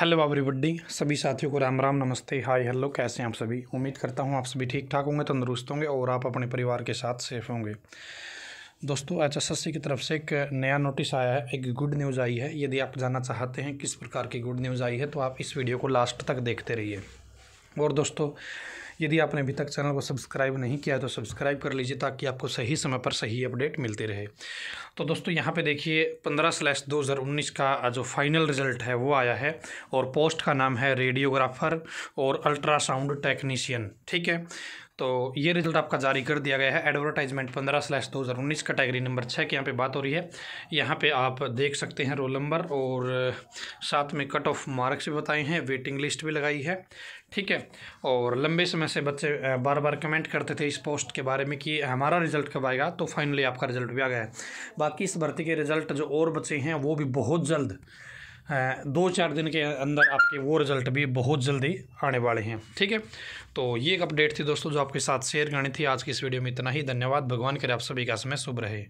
hello बड्डी सभी साथियों को राम राम नमस्ते हाय हेलो कैसे हैं आप सभी उम्मीद करता हूं आप सभी ठीक ठाक होंगे तंदुरुस्त होंगे और आप अपने परिवार के साथ सेफ होंगे दोस्तों एचएसएससी की तरफ से एक नया नोटिस आया है एक गुड न्यूज़ आई है यदि आप जानना चाहते हैं किस प्रकार की गुड न्यूज़ आई है तो आप इस वीडियो को लास्ट तक देखते रहिए और दोस्तों यदि आपने अभी तक चैनल को सब्सक्राइब नहीं किया तो सब्सक्राइब कर लीजिए ताकि आपको सही समय पर सही अपडेट मिलते रहे तो दोस्तों यहाँ पे देखिए पंद्रह स्लैश दो हज़ार उन्नीस का जो फाइनल रिजल्ट है वो आया है और पोस्ट का नाम है रेडियोग्राफर और अल्ट्रासाउंड टेक्नीशियन ठीक है तो ये रिजल्ट आपका जारी कर दिया गया है एडवर्टाइजमेंट पंद्रह स्लैश दो हज़ार उन्नीस कैटेगरी नंबर छः की यहाँ पे बात हो रही है यहाँ पे आप देख सकते हैं रोल नंबर और साथ में कट ऑफ मार्क्स भी बताए हैं वेटिंग लिस्ट भी लगाई है ठीक है और लंबे समय से बच्चे बार बार कमेंट करते थे इस पोस्ट के बारे में कि हमारा रिजल्ट कब आएगा तो फाइनली आपका रिजल्ट भी आ गया है बाकी इस भर्ती के रिजल्ट जो और बचे हैं वो भी बहुत जल्द दो चार दिन के अंदर आपके वो रिज़ल्ट भी बहुत जल्दी आने वाले हैं ठीक है तो ये एक अपडेट थी दोस्तों जो आपके साथ शेयर करनी थी आज की इस वीडियो में इतना ही धन्यवाद भगवान करे आप सभी का समय शुभ रहे